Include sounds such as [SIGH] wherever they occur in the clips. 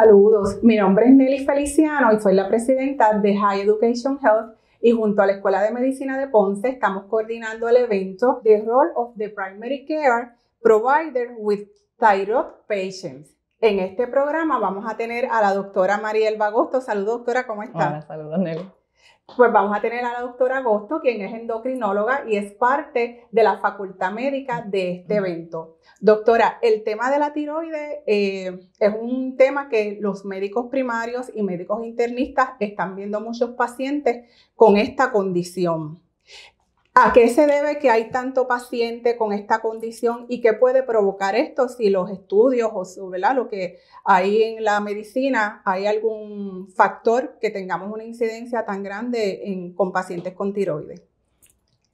Saludos, mi nombre es Nelly Feliciano y soy la presidenta de High Education Health y junto a la Escuela de Medicina de Ponce estamos coordinando el evento The Role of the Primary Care Provider with Thyroid Patients. En este programa vamos a tener a la doctora Mariel Bagosto. Saludos, doctora, ¿cómo está? Hola, saludos, Nelly pues vamos a tener a la doctora Agosto, quien es endocrinóloga y es parte de la facultad médica de este evento. Doctora, el tema de la tiroides eh, es un tema que los médicos primarios y médicos internistas están viendo muchos pacientes con esta condición. ¿A qué se debe que hay tanto paciente con esta condición y qué puede provocar esto si los estudios o lo que hay en la medicina, hay algún factor que tengamos una incidencia tan grande con pacientes con tiroides?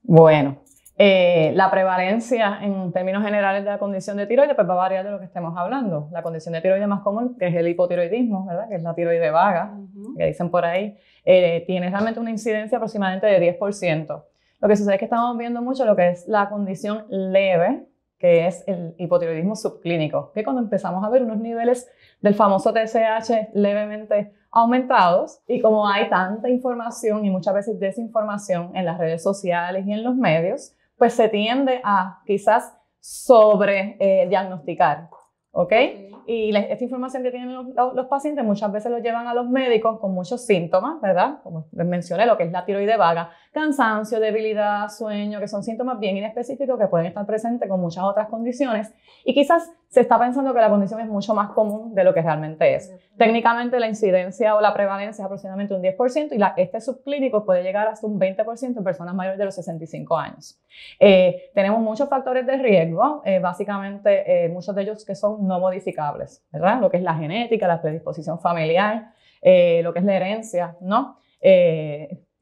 Bueno, eh, la prevalencia en términos generales de la condición de tiroides pues va a variar de lo que estemos hablando. La condición de tiroides más común, que es el hipotiroidismo, ¿verdad? que es la tiroide vaga, que dicen por ahí, eh, tiene realmente una incidencia aproximadamente de 10%. Lo que sucede es que estamos viendo mucho lo que es la condición leve, que es el hipotiroidismo subclínico, que cuando empezamos a ver unos niveles del famoso TSH levemente aumentados y como hay tanta información y muchas veces desinformación en las redes sociales y en los medios, pues se tiende a quizás sobre eh, diagnosticar ¿Okay? ¿ok? Y esta información que tienen los, pacientes muchas veces lo llevan a los médicos con muchos síntomas, ¿verdad? Como les mencioné, lo que es la tiroide vaga, cansancio, debilidad, sueño, que son síntomas bien inespecíficos que pueden estar presentes con muchas otras condiciones. Y quizás se está pensando que la condición es mucho más común de lo que realmente es. Técnicamente la incidencia o la prevalencia es aproximadamente un 10% y la, este subclínico puede llegar hasta un 20% en personas mayores de los 65 años. Eh, tenemos muchos factores de riesgo, eh, básicamente eh, muchos de ellos que son no modificables, ¿verdad? Lo que es la genética, la predisposición familiar, lo que es la herencia, ¿no?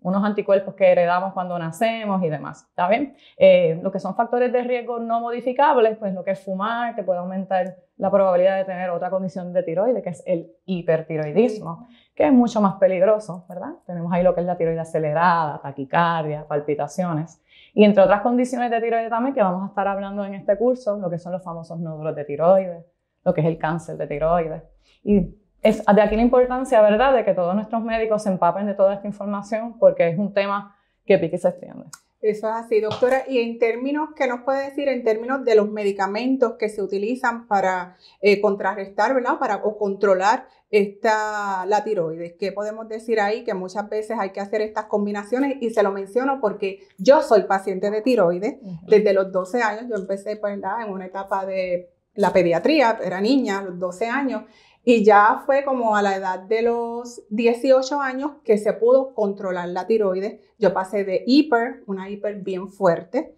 unos anticuerpos que heredamos cuando nacemos y demás. ¿Está bien? Eh, lo que son factores de riesgo no modificables, pues lo que es fumar, que puede aumentar la probabilidad de tener otra condición de tiroides, que es el hipertiroidismo, que es mucho más peligroso, ¿verdad? Tenemos ahí lo que es la tiroides acelerada, taquicardia, palpitaciones. Y entre otras condiciones de tiroides también, que vamos a estar hablando en este curso, lo que son los famosos nódulos de tiroides, lo que es el cáncer de tiroides. Y es de aquí la importancia, ¿verdad?, de que todos nuestros médicos se empapen de toda esta información porque es un tema que pique y se extiende. Eso es así, doctora. Y en términos, ¿qué nos puede decir en términos de los medicamentos que se utilizan para eh, contrarrestar, ¿verdad? Para o controlar esta, la tiroides. ¿Qué podemos decir ahí? Que muchas veces hay que hacer estas combinaciones y se lo menciono porque yo soy paciente de tiroides. Desde los 12 años yo empecé, pues, ¿verdad? En una etapa de la pediatría, era niña, los 12 años y ya fue como a la edad de los 18 años que se pudo controlar la tiroides. Yo pasé de hiper, una hiper bien fuerte,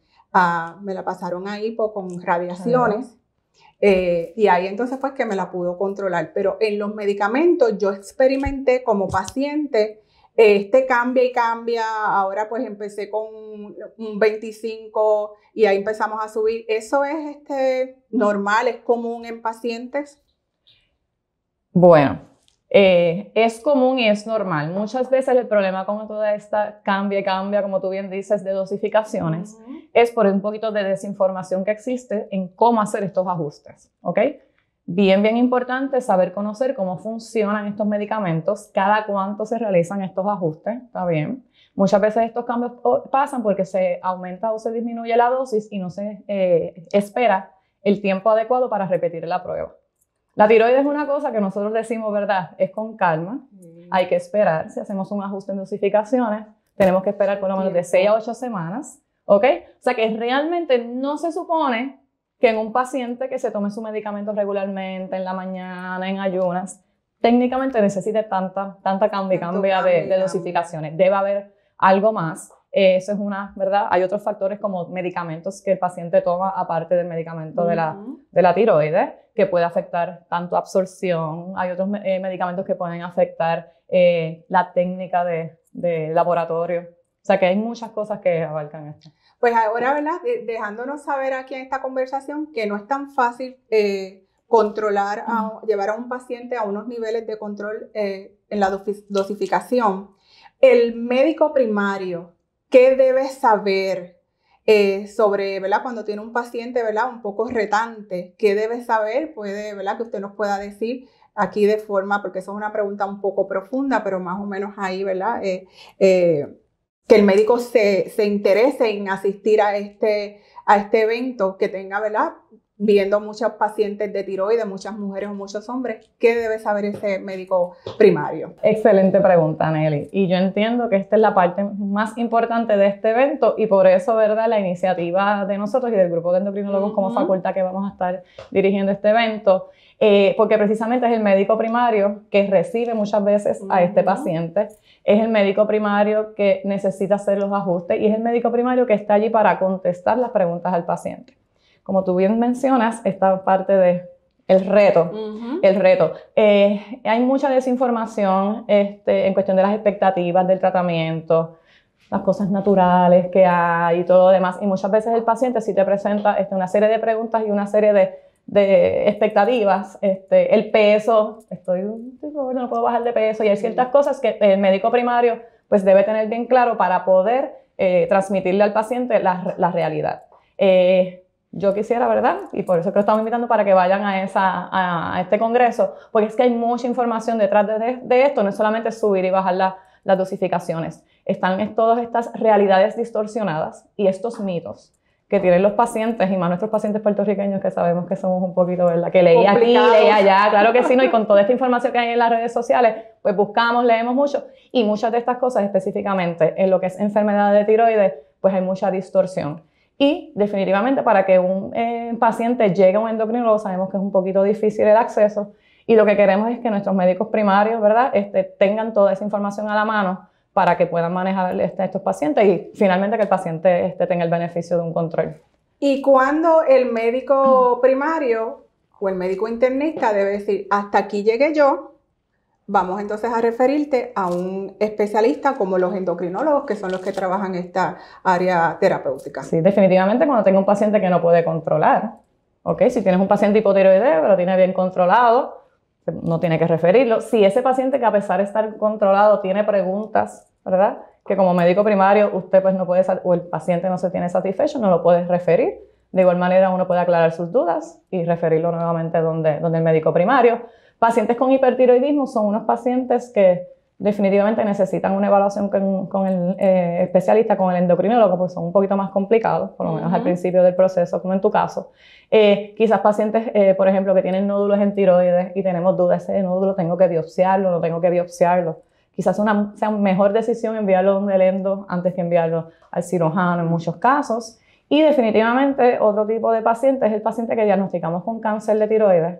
me la pasaron a hipo con radiaciones. Eh, y ahí entonces fue que me la pudo controlar. Pero en los medicamentos yo experimenté como paciente este cambia y cambia. Ahora pues empecé con un 25 y ahí empezamos a subir. ¿Eso es este, normal, es común en pacientes? Bueno, eh, es común y es normal. Muchas veces el problema con toda esta cambia y cambia, como tú bien dices, de dosificaciones, es por un poquito de desinformación que existe en cómo hacer estos ajustes, ¿ok? Bien, bien importante saber conocer cómo funcionan estos medicamentos, cada cuánto se realizan estos ajustes, ¿está bien? Muchas veces estos cambios pasan porque se aumenta o se disminuye la dosis y no se eh, espera el tiempo adecuado para repetir la prueba. La tiroides es una cosa que nosotros decimos, ¿verdad? Es con calma, hay que esperar. Si hacemos un ajuste en dosificaciones, tenemos que esperar por lo menos de 6 a 8 semanas, ¿ok? O sea que realmente no se supone que en un paciente que se tome su medicamento regularmente, en la mañana, en ayunas, técnicamente necesite tanta, tanta cambia, de dosificaciones. Debe haber algo más. Eh, eso es una, ¿verdad? Hay otros factores como medicamentos que el paciente toma aparte del medicamento de, la, de tiroides, que puede afectar tanto absorción. Hay otros eh, medicamentos que pueden afectar eh, la técnica de, laboratorio. O sea que hay muchas cosas que abarcan esto. Pues ahora, ¿verdad? Dejándonos saber aquí en esta conversación que no es tan fácil controlar, a, llevar a un paciente a unos niveles de control en la dosificación. El médico primario ¿Qué debe saber eh, sobre, ¿verdad? Cuando tiene un paciente, ¿verdad? Un poco retante, ¿qué debe saber? Puede, ¿verdad? Que usted nos pueda decir aquí de forma, porque eso es una pregunta un poco profunda, pero más o menos ahí, ¿verdad? Eh, eh, que el médico se, interese en asistir a este, a este evento, que tenga, ¿verdad? viendo muchos pacientes de tiroides, muchas mujeres o muchos hombres, ¿qué debe saber ese médico primario? Excelente pregunta, Nelly. Y yo entiendo que esta es la parte más importante de este evento y por eso, ¿verdad? La iniciativa de nosotros y del grupo de endocrinólogos como facultad que vamos a estar dirigiendo este evento, eh, porque precisamente es el médico primario que recibe muchas veces a este paciente, es el médico primario que necesita hacer los ajustes y es el médico primario que está allí para contestar las preguntas al paciente como tú bien mencionas, esta parte de el reto, el reto. Eh, hay mucha desinformación este, en cuestión de las expectativas del tratamiento, las cosas naturales que hay y todo lo demás. Y muchas veces el paciente sí te presenta este, una serie de preguntas y una serie de, expectativas, este, el peso, estoy, no puedo bajar de peso, y hay ciertas cosas que el médico primario pues debe tener bien claro para poder eh, transmitirle al paciente la, realidad. Eh, yo quisiera, ¿verdad? Y por eso que lo estamos invitando para que vayan a, esa, a, este congreso, porque es que hay mucha información detrás de, esto, no es solamente subir y bajar las dosificaciones, están todas estas realidades distorsionadas y estos mitos que tienen los pacientes y más nuestros pacientes puertorriqueños que sabemos que somos un poquito, ¿verdad? Que leía aquí, leí allá, claro que sí, ¿no? Y con toda esta [LAUGHS] información que hay en las redes sociales, pues buscamos, leemos mucho y muchas de estas cosas específicamente en lo que es enfermedad de tiroides, pues hay mucha distorsión. Y definitivamente para que un eh, paciente llegue a un endocrinólogo sabemos que es un poquito difícil el acceso y lo que queremos es que nuestros médicos primarios, ¿verdad?, este, tengan toda esa información a la mano para que puedan manejar a este, estos pacientes y finalmente que el paciente este, tenga el beneficio de un control. ¿Y cuando el médico primario o el médico internista debe decir, hasta aquí llegué yo, vamos entonces a referirte a un especialista como los endocrinólogos, que son los que trabajan en esta área terapéutica. Sí, definitivamente cuando tengo un paciente que no puede controlar, ¿ok? Si tienes un paciente hipotiroideo, pero tiene bien controlado, no tiene que referirlo. Si ese paciente que a pesar de estar controlado tiene preguntas, ¿verdad? Que como médico primario usted pues no puede, o el paciente no se tiene satisfecho, no lo puede referir. De igual manera uno puede aclarar sus dudas y referirlo nuevamente donde, donde el médico primario. Pacientes con hipertiroidismo son unos pacientes que definitivamente necesitan una evaluación con, el eh, especialista, con el endocrinólogo, porque son un poquito más complicados, por lo menos al principio del proceso, como en tu caso. Eh, quizás pacientes, eh, por ejemplo, que tienen nódulos en tiroides y tenemos dudas, ese nódulo tengo que biopsiarlo, no tengo que biopsiarlo. Quizás una, sea una mejor decisión enviarlo a un endo antes que enviarlo al cirujano en muchos casos. Y definitivamente otro tipo de paciente es el paciente que diagnosticamos con cáncer de tiroides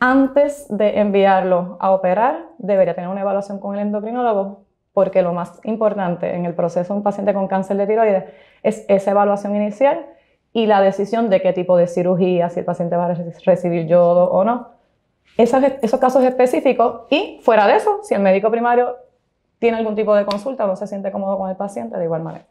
antes de enviarlo a operar, debería tener una evaluación con el endocrinólogo, porque lo más importante en el proceso de un paciente con cáncer de tiroides es esa evaluación inicial y la decisión de qué tipo de cirugía, si el paciente va a recibir yodo o no. Esos, casos específicos y fuera de eso, si el médico primario tiene algún tipo de consulta o no se siente cómodo con el paciente, de igual manera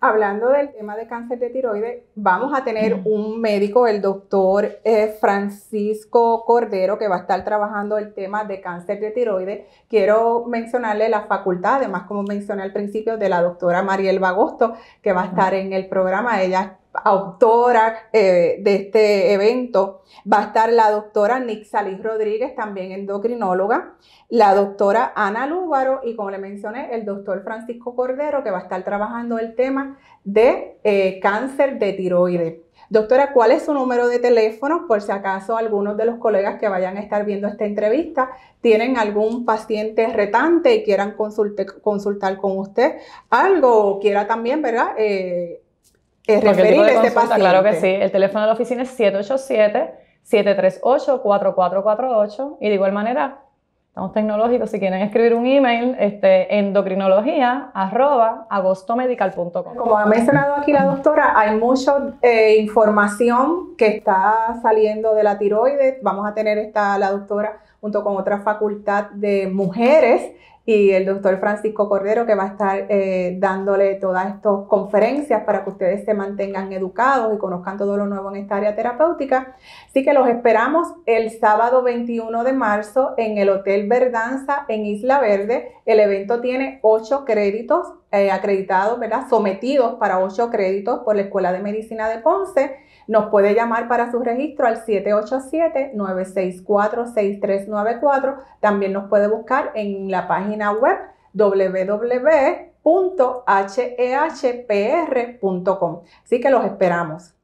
hablando del tema de cáncer de tiroides, vamos a tener un médico, el doctor eh, Francisco Cordero, que va a estar trabajando el tema de cáncer de tiroides. Quiero mencionarle la facultad, además como mencioné al principio, de la doctora Mariel Bagosto, que va a estar en el programa. Ella autora eh, de este evento. Va a estar la doctora salís Rodríguez, también endocrinóloga, la doctora Ana Lúbaro y como le mencioné, el doctor Francisco Cordero, que va a estar trabajando el tema de eh, cáncer de tiroides. Doctora, ¿cuál es su número de teléfono por si acaso algunos de los colegas que vayan a estar viendo esta entrevista tienen algún paciente retante y quieran consultar con usted algo o quiera también, ¿verdad? Eh, eh, referir este Claro que sí. El teléfono de la oficina es 787-738-4448 y de igual manera, estamos tecnológicos, si quieren escribir un email, este, endocrinología arroba agostomedical.com. Como ha mencionado aquí la doctora, hay mucha eh, información que está saliendo de la tiroides. Vamos a tener esta, la doctora, junto con otra facultad de mujeres y el doctor Francisco Cordero, que va a estar eh, dándole todas estas conferencias para que ustedes se mantengan educados y conozcan todo lo nuevo en esta área terapéutica. Así que los esperamos el sábado 21 de marzo en el Hotel Verdanza en Isla Verde. El evento tiene ocho créditos eh, acreditados, ¿verdad? Sometidos para ocho créditos por la Escuela de Medicina de Ponce nos puede llamar para su registro al 787-964-6394. También nos puede buscar en la página web www.hehpr.com. Así que los esperamos.